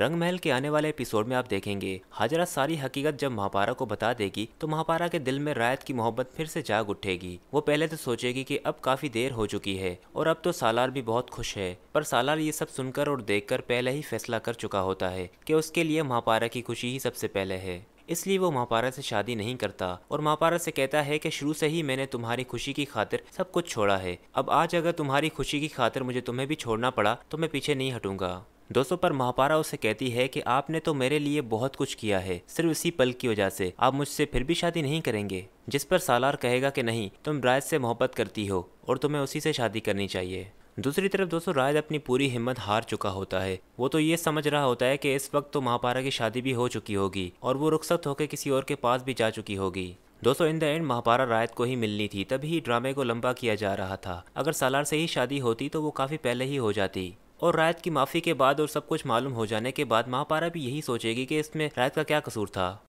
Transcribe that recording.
रंग महल के आने वाले एपिसोड में आप देखेंगे हाजरा सारी हकीकत जब महापारा को बता देगी तो महापारा के दिल में रायत की मोहब्बत फिर से जाग उठेगी वो पहले तो सोचेगी कि अब काफी देर हो चुकी है और अब तो सालार भी बहुत खुश है पर सालार ये सब सुनकर और देखकर पहले ही फैसला कर चुका होता है कि उसके लिए महापारा की खुशी ही सबसे पहले है इसलिए वो महापारा से शादी नहीं करता और महापारा से कहता है कि शुरू से ही मैंने तुम्हारी खुशी की खातिर सब कुछ छोड़ा है अब आज अगर तुम्हारी खुशी की खातिर मुझे तुम्हें भी छोड़ना पड़ा तो मैं पीछे नहीं हटूंगा दोस्तों पर महापारा उसे कहती है कि आपने तो मेरे लिए बहुत कुछ किया है सिर्फ इसी पल की वजह से आप मुझसे फिर भी शादी नहीं करेंगे जिस पर सालार कहेगा कि नहीं तुम राज से मोहब्बत करती हो और तुम्हें उसी से शादी करनी चाहिए दूसरी तरफ दोस्तों राज अपनी पूरी हिम्मत हार चुका होता है वो तो ये समझ रहा होता है कि इस वक्त तो महापारा की शादी भी हो चुकी होगी और वो रुखसत होकर किसी और के पास भी जा चुकी होगी दोस्तों इन द एंड महापारा रायत को ही मिलनी थी तभी ड्रामे को लंबा किया जा रहा था अगर सालार से ही शादी होती तो वो काफी पहले ही हो जाती और रायत की माफ़ी के बाद और सब कुछ मालूम हो जाने के बाद महापारा भी यही सोचेगी कि इसमें रायत का क्या कसूर था